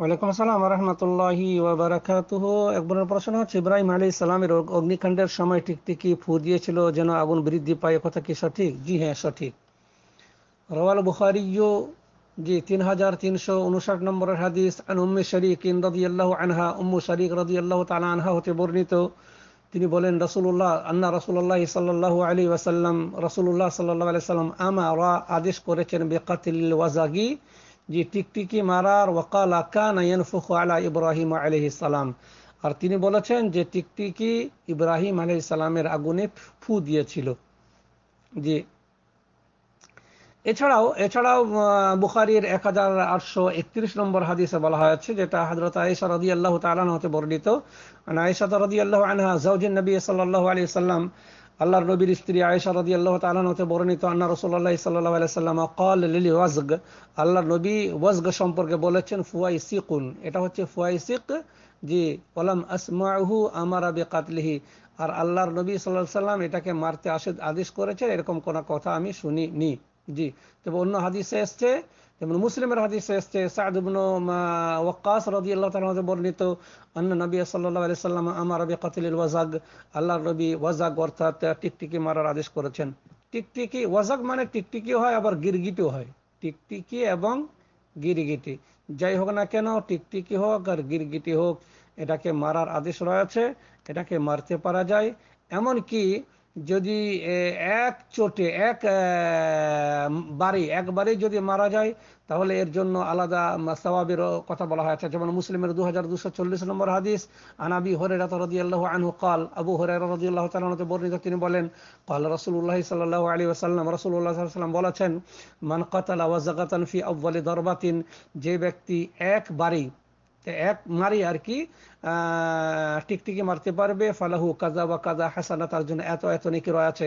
ওয়ালাইকুম আসসালাম রহমতুল্লাহি ওবরাকাতুহ একবারের প্রশ্ন হচ্ছে ইব্রাহিম আলী ইসলামের অগ্নিকাণ্ডের সময় টিকটিকি ফু দিয়েছিল যেন আগুন বৃদ্ধি পায় কথা কি সঠিক জি হ্যাঁ সঠিক রওয়াল বুখারিও জি তিন হাজার তিনশো উনষাট নম্বরের হাদিস আন উম্মে শরিক ইন রদি আল্লাহ আনহা উম্মু শরিক রদি আল্লাহ তালা আনহা হতে বর্ণিত তিনি বলেন রসুল্লাহ আন্না রসুল্লাহ সাল্লাহ আলী ওয়াসাল্লাম রসুল্লাহ সাল্লাহ আলি সাল্লাম আমা রা আদেশ করেছেন বেকাতিল ওয়াজাগি যে টিকটিকি মারার ওয়াকাল আকান ইয়ানফুখু আলা ইব্রাহিম আলহি সালাম আর তিনি বলেছেন যে টিকটিকি ইব্রাহিম আলহি সালামের আগুনে ফু দিয়েছিল যে এছাড়াও এছাড়াও বুখারির এক হাজার আটশো একত্রিশ নম্বর হাদিসে বলা হয়েছে যেটা হজরত আয়েশা রদি আল্লাহ তালান হতে বর্ণিত আয়েশা রদি আল্লাহ আনহা জাউজিন নবী সাল্লাহ আলি সাল্লাম আল্লাহর নবীর স্ত্রী আয়েশা রাদি আল্লাহ তালানতে বর্ণিত আন্না রসুল্লাহ সাল্লাহ আলাইসাল্লাম কল লিলি ওয়াজগ আল্লাহর নবী ওয়াজগ সম্পর্কে বলেছেন ফুয়াই সিকুন এটা হচ্ছে ফুয়াই সিক জি ওলাম আসমাহু আমার আবে কাতলিহি আর আল্লাহর নবী সাল্লাহ সাল্লাম এটাকে মারতে আদেশ করেছেন এরকম কোনো কথা আমি শুনিনি জি তবে অন্য হাদিসে এসছে যেমন মুসলিমের হাদিসে এসছে সাদুবন ওয়াক্কাস রবি আল্লাহ তালা বর্ণিত অন্য নবী সাল্লাহ আলি সাল্লাম আমার রবি কাতিল ওয়াজাগ আল্লাহ রবি ওয়াজাগ অর্থাৎ টিকটিকি মারার আদেশ করেছেন টিকটিকি ওয়াজাগ মানে টিকটিকিও হয় আবার গিরগিটিও হয় টিকটিকি এবং গিরগিটি যাই হোক না কেন টিকটিকি হোক আর গিরগিটি হোক এটাকে মারার আদেশ রয়েছে এটাকে মারতে পারা যায় এমন কি যদি এক চোটে এক বাড়ি একবারে যদি মারা যায় তাহলে এর জন্য আলাদা সবাবের কথা বলা হয়েছে যেমন মুসলিমের দু হাজার দুশো চল্লিশ নম্বর হাদিস আনাবি হরে রাতি আল্লাহ আনহু কাল আবু হরেরা আল্লাহ তালতে বর্ণিত তিনি বলেন কাল রসুল্লাহ সাল্লাহ আলী আসাল্লাম রসুল্লাহ সাল্লাম বলেছেন মান কাতাল আওয়াজাকাতান ফি আব্বালি দরবাতিন যে ব্যক্তি এক বাড়ি এক মারি আর কি টিকটিকি মারতে পারবে ফালাহু কাজা বা কাজা হাসানা তার জন্য এত এত নিকির আছে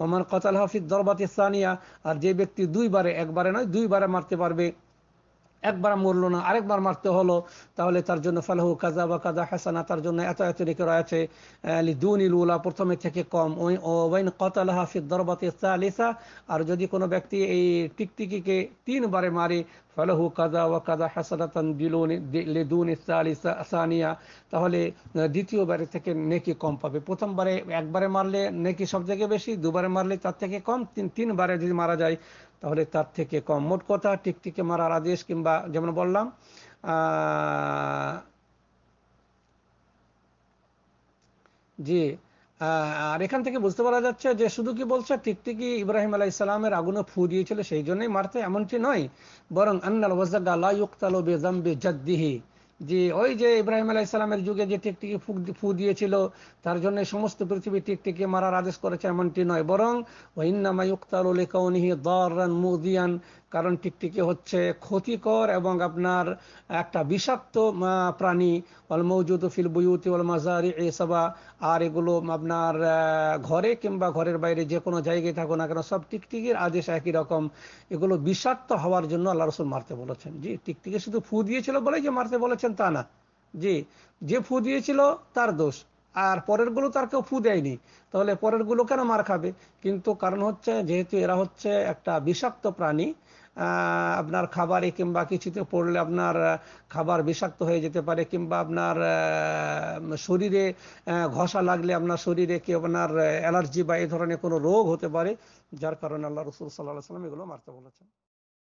ওমান কতাল হাফিজ দরবাতি সানিয়া আর যে ব্যক্তি দুইবারে একবারে নয় দুইবারে মারতে পারবে একবার মরলো না আরেকবার মারতে হলো তাহলে তার জন্য ফালাহু কাজা বা কাজা হাসানা তার জন্য এত এত রেখে রয়েছে দুনিল উলা প্রথমে থেকে কম ওয়াইন কতাল হাফিজ দরবাতে সালিসা আর যদি কোনো ব্যক্তি এই টিকটিকিকে তিনবারে মারে ফালাহু কাজা ওয়া কাজা হাসানাতান লিদুন সালিসা সানিয়া তাহলে দ্বিতীয়বারে থেকে নেকি কম পাবে প্রথমবারে একবারে মারলে নেকি সব থেকে বেশি দুবারে মারলে তার থেকে কম তিন তিনবারে যদি মারা যায় তাহলে তার থেকে কম মোট কথা টিকটিকে মারার আদেশ কিংবা যেমন বললাম জি আর এখান থেকে বুঝতে পারা যাচ্ছে যে শুধু কি বলছে টিকটিকি ইব্রাহিম আলাহ ইসলামের আগুনে ফু দিয়েছিল সেই জন্যই মারতে এমনটি নয় বরং আন্নাল ওয়াজাগা লা ইউক্তালো বেজাম্বি জাদ্দিহি যে ওই যে ইব্রাহিম আলাহ ইসলামের যুগে যে টিকটিকি ফু ফু দিয়েছিল তার জন্য সমস্ত পৃথিবী টিকটিকি মারার আদেশ করেছে এমনটি নয় বরং ওইন্নামায়ুক্তারুল কাউনিহি দরান মুদিয়ান কারণ টিকটিকি হচ্ছে ক্ষতিকর এবং আপনার একটা বিষাক্ত প্রাণী অল মৌজুদ ফিল বুয়ুতি অল মাজারি এসবা আর এগুলো আপনার ঘরে কিংবা ঘরের বাইরে যে কোনো জায়গায় থাকো না কেন সব টিকটিকির আদেশ একই রকম এগুলো বিষাক্ত হওয়ার জন্য আল্লাহ রসুল মারতে বলেছেন জি টিকটিকি শুধু ফু দিয়েছিল বলেই যে মারতে বলেছেন তা না জি যে ফু দিয়েছিল তার দোষ আর পরেরগুলো তার কেউ ফু দেয়নি তাহলে পরেরগুলো কেন মার খাবে কিন্তু কারণ হচ্ছে যেহেতু এরা হচ্ছে একটা বিষাক্ত প্রাণী আপনার খাবারে কিংবা কিছুতে পড়লে আপনার খাবার বিষাক্ত হয়ে যেতে পারে কিংবা আপনার শরীরে ঘষা লাগলে আপনার শরীরে কি আপনার অ্যালার্জি বা এই ধরনের কোনো রোগ হতে পারে যার কারণে আল্লাহ রসুল সাল্লাহ সাল্লাম এগুলো মারতে বলেছেন